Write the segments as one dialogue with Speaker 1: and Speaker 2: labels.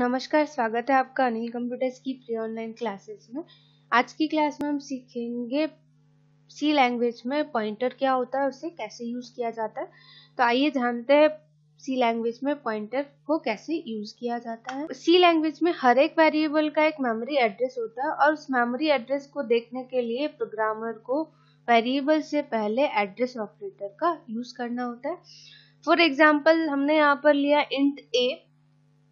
Speaker 1: नमस्कार स्वागत है आपका अनिल कंप्यूटर्स की प्री ऑनलाइन क्लासेस में आज की क्लास में हम सीखेंगे सी लैंग्वेज में पॉइंटर क्या होता है उसे कैसे यूज़ किया जाता है तो आइए जानते हैं सी लैंग्वेज में पॉइंटर को कैसे यूज़ किया जाता है सी लैंग्वेज में हर एक वेरिएबल का एक मेमोरी एड्रेस होता है और उस मेमोरी एड्रेस को देखने के लिए प्रोग्रामर को वेरिएबल से पहले एड्रेस ऑपरेटर का यूज़ करना होता है फॉर एग्जाम्पल हमने यहाँ पर लिया int a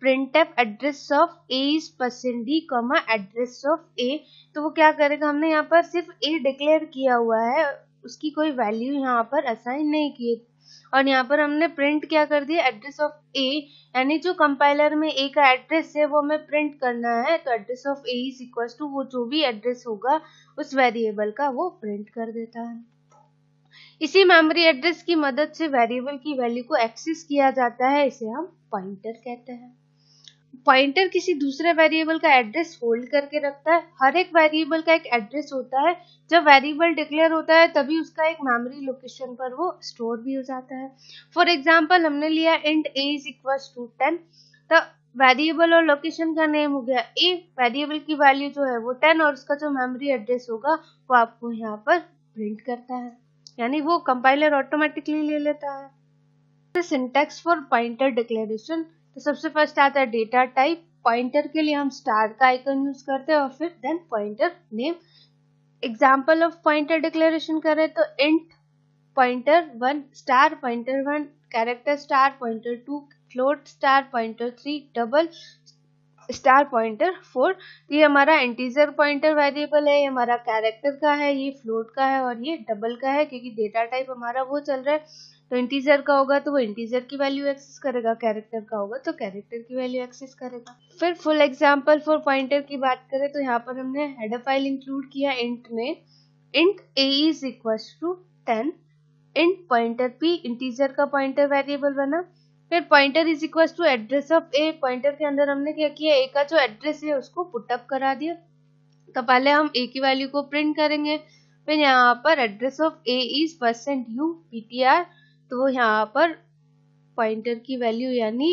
Speaker 1: f address of a is पसंदी कॉमा एड्रेस ऑफ ए तो वो क्या करेगा हमने यहाँ पर सिर्फ ए डिक्लेयर किया हुआ है उसकी कोई वैल्यू यहाँ पर असाइन नहीं किए और यहाँ पर हमने प्रिंट क्या कर दिया एड्रेस ऑफ ए यानी जो कंपाइलर में ए का एड्रेस है वो हमें प्रिंट करना है तो address of a is equal to वो जो भी एड्रेस होगा उस वेरिएबल का वो प्रिंट कर देता है इसी मेमोरी एड्रेस की मदद से वेरिएबल की वैल्यू को एक्सेस किया जाता है इसे हम पॉइंटर कहते हैं पॉइंटर किसी दूसरे वेरिएबल का एड्रेस होल्ड करके रखता है हर एक वेरिएबल का एक एड्रेस होता है जब वेरिएबल डिक्लेयर होता है तभी उसका एक मेमोरी लोकेशन पर वो स्टोर भी हो जाता है फॉर एग्जाम्पल हमने लिया int a is equal to ten तो वेरिएबल और लोकेशन का नेम हो गया ए वेरिएबल की वैल्यू जो है वो टेन और उसका जो मेमोरी एड्रेस होगा वो आपको यहाँ पर प्रिंट करता है यानी वो कंपाइलर ऑटोमेटिकली ले लेता है सिंटेक्स फॉर पॉइंटर डिक्लेरेशन तो सबसे फर्स्ट आता है डेटा टाइप पॉइंटर के लिए हम स्टार का आइकन यूज करते हैं और फिर then pointer name example of pointer declaration करें तो int pointer one star pointer one character star pointer two float star pointer three double star pointer four ये हमारा इंटीजर पॉइंटर वेरिएबल है ये हमारा कैरेक्टर का है ये फ्लोट का है और ये डबल का है क्योंकि डेटा टाइप हमारा वो चल रहा है तो इंटीजर का होगा तो वो इंटीजर की वैल्यू एक्सेस करेगा कैरेक्टर का होगा तो कैरेक्टर की वैल्यू एक्सेस करेगा फिर फुल एग्जांपल फॉर पॉइंटर की बात करें तो यहाँ पर हमने हेड फाइल इंक्लूड किया इंट में int a is equal to ten int pointer p integer का पॉइंटर वेरिएबल बना फिर pointer is equal to address of a pointer के अंदर हमने क्या किया ए का जो एड्रेस है उसको पुटअप करा दिया तो पहले हम ए की वैल्यू को प्रिंट करेंगे फिर यहाँ पर address of a is percent u p t r तो यहाँ पर पॉइंटर की वैल्यू यानी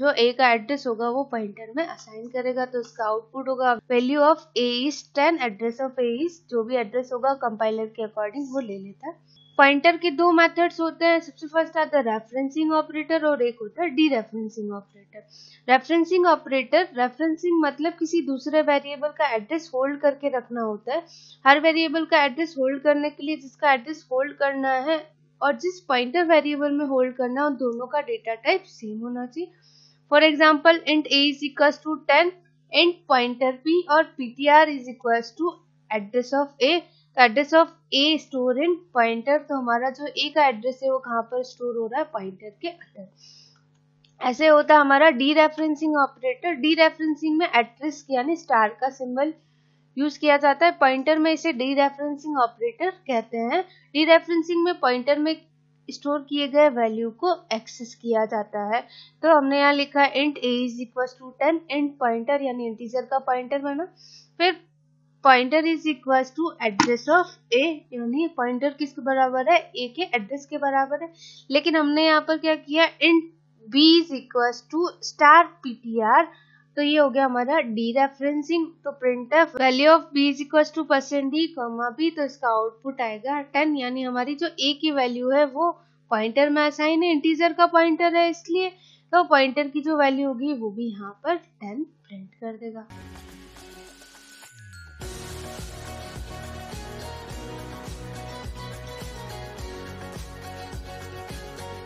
Speaker 1: जो ए का एड्रेस होगा वो पॉइंटर में असाइन करेगा तो इसका आउटपुट होगा value of a is ten address of a is जो भी एड्रेस होगा कंपाइलर के अकॉर्डिंग वो ले लेता है पॉइंटर के दो मेथड्स होते हैं सबसे फर्स्ट आता है रेफरेंसिंग ऑपरेटर और एक होता है dereferencing operator referencing operator referencing मतलब किसी दूसरे वेरिएबल का एड्रेस होल्ड करके रखना होता है हर वेरिएबल का एड्रेस होल्ड करने के लिए जिसका एड्रेस होल्ड करना है और जिस पॉइंटर वेरिएबल में होल्ड करना है दोनों का डेटा टाइप सेम होना चाहिए for example int a is equal to ten int pointer p और p t r is equal to address of a तो address of a store in pointer तो हमारा जो ए का एड्रेस है वो कहाँ पर स्टोर हो रहा है पॉइंटर के अंदर ऐसे होता है हमारा dereferencing operator dereferencing में एड्रेस यानी स्टार का सिंबल यूज किया जाता है पॉइंटर में इसे डी रेफरेंसिंग ऑपरेटर कहते हैं डी रेफरेंसिंग में पॉइंटर में स्टोर किए गए वैल्यू को एक्सेस किया जाता है तो हमने यहाँ लिखा int a is equal to ten int pointer यानी इंटीजर का पॉइंटर बना फिर pointer is equal to address of a यानी पॉइंटर किसके बराबर है ए के एड्रेस के बराबर है लेकिन हमने यहाँ पर क्या किया int b is equal to star PTR तो ये हो गया हमारा डी रेफरेंसिंग तो print f value of b is equal to percent d comma b तो इसका आउटपुट आएगा टेन यानी हमारी जो ए की वैल्यू है वो पॉइंटर में असाइन है इंटीजर का पॉइंटर है इसलिए तो पॉइंटर की जो वैल्यू होगी वो भी यहाँ पर टेन प्रिंट कर देगा